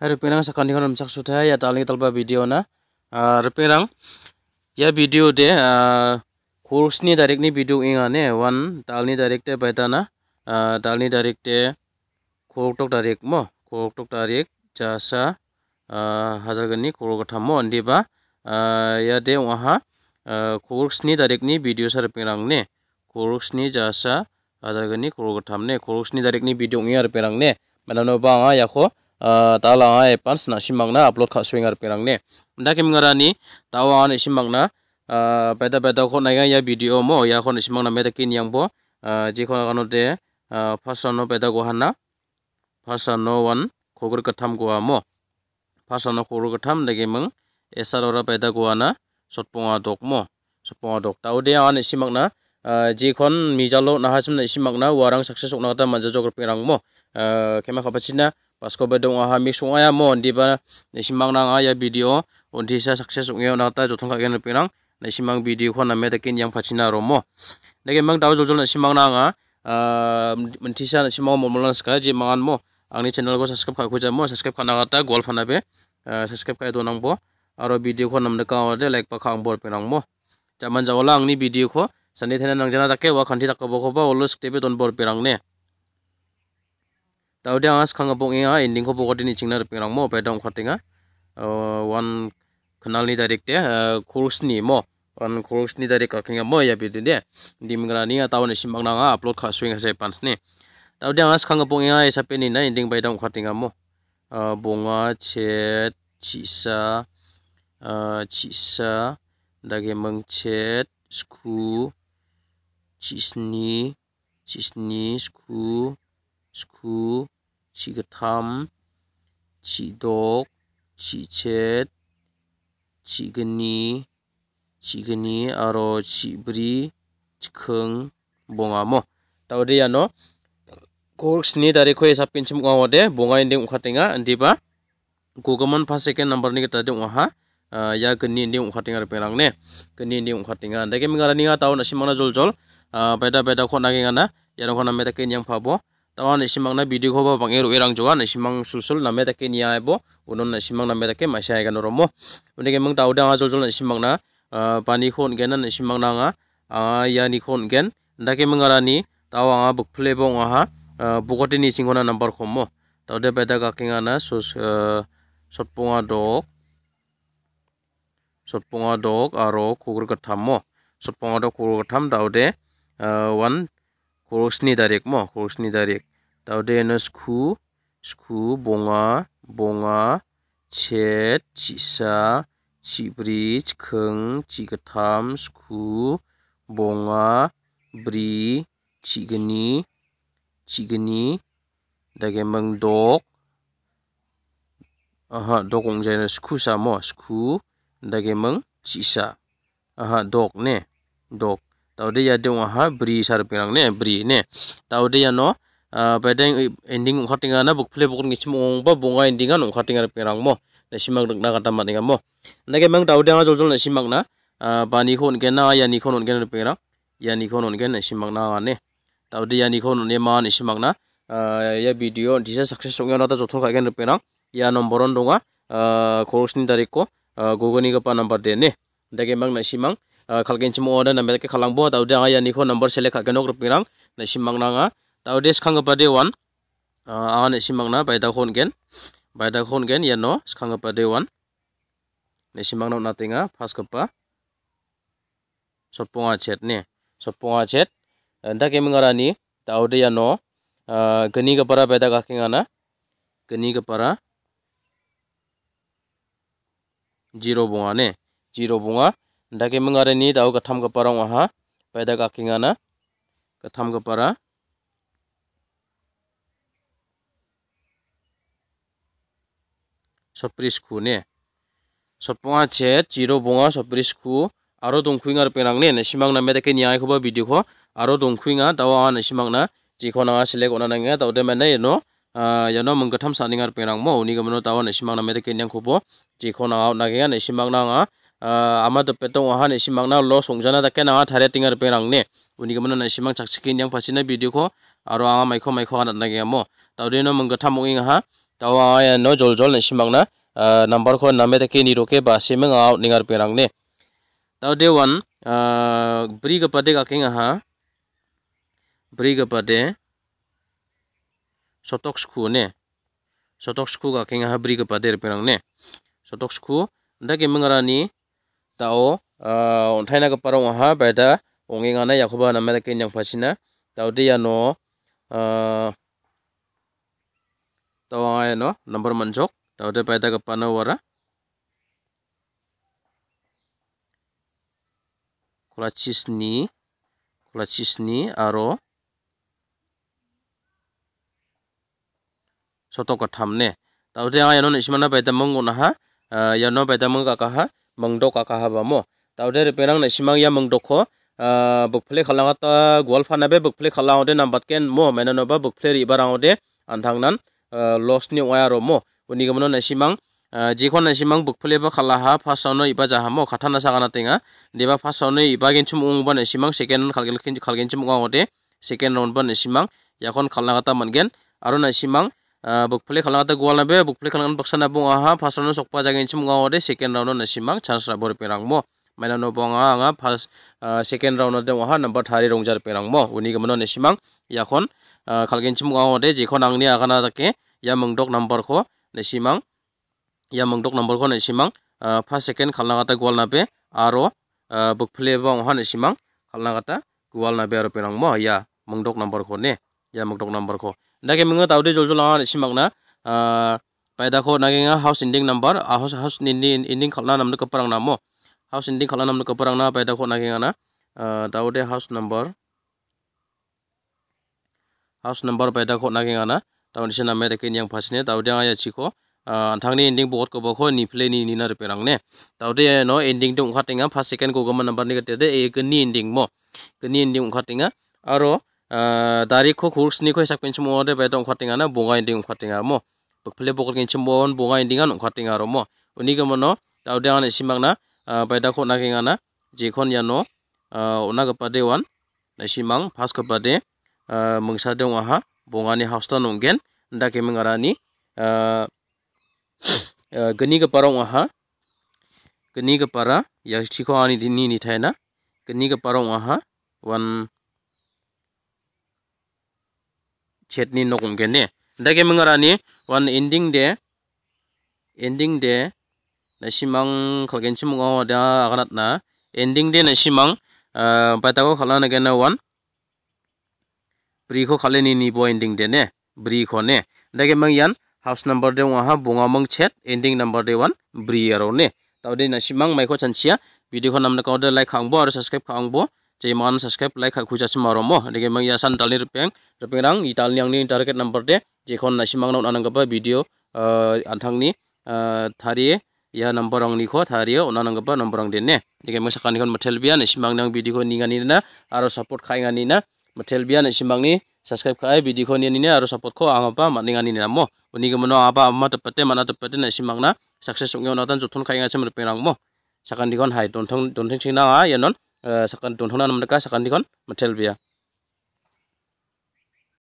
repairang sakani kon amchak sutha ya talni talpa video na repairang ya video de course ni direct ni video inga ne one talni direct te baitana talni direct te khorok tok direct mo khorok tok direct jasa हाजारगनि खरगथामो अनदिबा यादे वहा खरक्सनि डाइरेक्टनि भिडिअ सारपेरांने खरक्सनि जासा हाजारगनि खरगथामने खरक्सनि डाइरेक्टनि भिडिअ आरपेरांने मानोबा आं याखौ ta la ai pans na simangna upload kha swingar pirang ne da kim ngarani ta wa ne simangna beta beta kho nai ga ya video mo ya kho ne simangna m e d a kin yang bo ji kho ga no de fasano beta go hana fasano wan khogur ka tham go amo fasano khogur ka tham de gemang esarora beta go ana sotponga dok mo sotponga dok ta ode an ni simangna j i k o n mijalo n a h a s i m na s i m a g n a warang success okna ta manja jogor pirang mo kema khapachina pasko bedong aha mix ung aya mo di ba nisimang nang aya video undi sa sukses ung yo nata jotong ka gen pinang simang video ko na metakin yang pachina romo nage mang daw jol simang nang a mentisa nisimang mo molan ska je mangan mo ni channel ko subscribe ka ko jamo subscribe ka nagata gol phana be ah, subscribe ka do nang bo aro video ko namna ka ode like pa khang bor pinang mo jaman ang ni video ko sani thena nang jana takke wa khanti takko bo ko ba olus tebe don bor pirang ne tau dia ngas kang kapong inga ending ko pokoti ni chingna rang mo pedong khatinga eh, wan kenal ni direct eh, te course ni mo wan course ni direct kakinga mo ya bidin di mengra ni tau ni simbang na upload ka swing ase pans ni tau dia ngas kang inga ia ya, sape ni na ending pedong khatinga mo eh, cisa, che chisa chisa dage che sku cisni cisni sku 스쿠, 지그탐, 지독, 지챗, 지그니, 지그니, 아로, 지브리, 지흥, 봉아모. 따오리야노. 고르스니 다리코에 사핀 침공하워데 봉아인데 웅카팅아 안디바. 고가만 파세켄 넘버니 기타 둥아하. ya geni ni ungkhatinga perang ne geni ni ungkhatinga deke mingara ninga taun asimana jol jol beda beda khona ginga na yarong khona meta ken yang phabo taman simang na video ko ba p a n g ero erang joga na simang s u s u l na meta ke niya ebo unon na simang na meta ke masya ga no romo uni ke mang tau dang azul na simang na pani khon gen na simang na nga ya ni khon gen n da ke mang arani tau anga buk phle bo nga ha bukoti ni singona n a m b e r k o m o tau de beda ga k i nga na sus sot punga dok sot punga dok aro kugur ka t a m mo sot punga dok kugur ka t a m tau de one kurusni d a r e k mo kurusni d a r e k tawde na skhu skhu bonga bonga chet chisa chibri chkheng chikatham skhu bonga bri chigani chigani dage dog aha dog cũng chơi ờ, ờ, nó sku sa mo skhu dage mang chisa aha dok ne dok tawde ya dong aha bri sar pirang ne bri ne tawde ya no pedeng ending o n g k a tinga na buk phle buk ngi c i m ong ba bonga ending an o n g k a tinga n pe rang mo na simak dak na kata ma tinga mo na ke mang t a u dang a jol jol na simak na pani k o n ke na ya ni k o n on ke na pe ra n g ya ni k o n on ke na simak na ne t a u de ya ni khon g ne ma ni simak na ya video disa s u k s e s ong na ta j o t j o l kha ke na pe ra n g ya n o m b o r on donga khorosni tarik ko gogoni ka pa n u m b a r de ne n a ke mang na simak khalgen chim oda na me e ke k a l a n g bo t a u de ya ni k o n number s e l e c k a ke nok pe rang na simak na nga tau des khang pa wan eh, awan si mangna bai tau khon gen bai tau khon gen yano no, pa de wan ne si mangna na tinga pas ka pa soponga chet ne soponga chet eh, nda ke mangara ni tau de yano eh, geni ka para bai tau ka ngana geni jiro bunga ne jiro bunga ndake mengare ni tau katham ka parang aha paida ka kingana katham ka 섣브리스쿠네 섣봉아 제 지로봉아 섣브리스쿠 아로 동쿠잉아르 빼낭네 네 시망나 메데케 니아이 코바 비디코 아로 동쿠잉아 다와아네 시망나 지코나가 실렉 오나나가 다우데메네 예노 아 야노 뭉가 탐사닝아르 빼낭 모 오니가 모노 다와네 시망나 메데케 니앙 코보 지코나 나게야 네 시망나가 아마도 빼동 아하네 시망나 로 송자나 다케 나가 타레팅아르 빼낭네 오니가 모노 네 시망 착치케 니앙 파시네 비디코 아로 아마 마이코 마이코 하나 나게야 모 다우데노 뭉가 탐옹잉아 tawa ya no jol jol nisi mangna number eh, ko nama take ni roke basi simeng ningar perang ne taw de wan eh, bri ga pade ha beri ga pade sotok sku ne sotok sku ga kinga ha bri ga pade perang ne sotok sku da ge mengarani tao eh, ontaina ga parong ha ba da ongengana yakoba name take yang pasina taw de ya no tawa no number manjok tawa te paita kapana wara kulachisni kulachisni aro soto kathamne tawa te ayano nisimana paita mongo naha eh, ya no paita mong kakaha mongdo kakaha bamo tawa te reperang nisimang ya mongdo ko eh, bukple khalangata gwalfanabe bukple khalangode nambatken mo menanoba bukple ribarangode anthangnan लसनि वायर म उनि गमन नसिमां जिखन नसिमां बुखफले बा खालाहा फासावनो इबा जाहा म खाथाना सागाना तेङा देबा फासावनो इबा गेनचुम उं बा नसिमां सेकेन्ड राउन्ड खालगेल खिन खालगेनचुम गाउते सेकेन्ड राउन्ड बा नसिमां याखन खालनागाता मोनगेन आरो नसिमां बुखफले खालनागाता गुवालनाबे बुखफले खालगान बक्सना बुङाहा फासावनो सखपा जागेनचुम गाउते सेकेन्ड राउन्ड नसिमां चान्स रा बर पेरां म मैनानो बङा आङा फास्ट सेकेन्ड राउन्ड दङ हा नम्बर थारि रंजार पेरां म उनि गमन नसिमां याखन khalgen chimung de jeko nangni agana dake ia mungdok number ko nisimang meng dok number ko simang first second khalna gata golna be aro bukphule bong ne simang khalna gata golna be aro penang mo ia mungdok number ko ne ia mungdok number ko dake tau tawde joljol la simang na paida ko naginga house ending number a house house ending ending khalna namne kaparang namo house ending khalna namne kaparang na paida ko naginga na tawde house number house number pa da kho na ginga na taw ni sina me de kin yang phas ne taw da ya chi kho thang ni ending bot ko ba kho ni play ni ni na pe rang ne taw de no ending dong kha tinga phas second ko gam number ni ka te de e ka ni ending mo ka ni ending kha tinga aro dari kho khurs ni kho sak pen chmo de ba dong kha tinga na bonga ending kha tinga mo phle bokol kin chmo on bonga ending an kha tinga ro mo uni gam no taw da ne simang na ba da kho na ginga na je khon ya no ona ka pa de wan na simang phas ka pa de mangsa dong aha bongani hausta nonggen nda mengarani eh, eh, geni ke parong aha geni ke para ya chiko ani dini ni thaina geni ke parong aha wan chetni nokong ne nda mengarani wan ending de ending de nasimang kalgen chimung awa da aganat na ending de nasimang eh, kalau nak gena one Briko ko khale ni bo ending de ne briko ko ne dage mang yan house number de waha ha bunga mang chat ending number de wan briero ne Tau de na mang mai ko video ko namna kau deh like kangbo bo aro subscribe khang bo Jadi mohon subscribe like aku jadi sum mo dage mang ya san tali rupeng rupeng rang i yang ni target number de Jadi kon na mang non anang kapa video uh, anthang ni uh, thari e, ya number ang ni ko thari e, orang nang ba number ang de ne dage mang sakani kon mathel nang video ko ni na aro support ini na Metel bian simbang ni subscribe ka ai video ni ni aro support ko ang apa ningan ni mo uni ke mano apa amma tepete mana tepete na simbang na success ngyo na tan jutun khainga sem rupe mo sakan dikon hai don thong don thong sing ya non sakan don thong na nam sakan dikon matel bia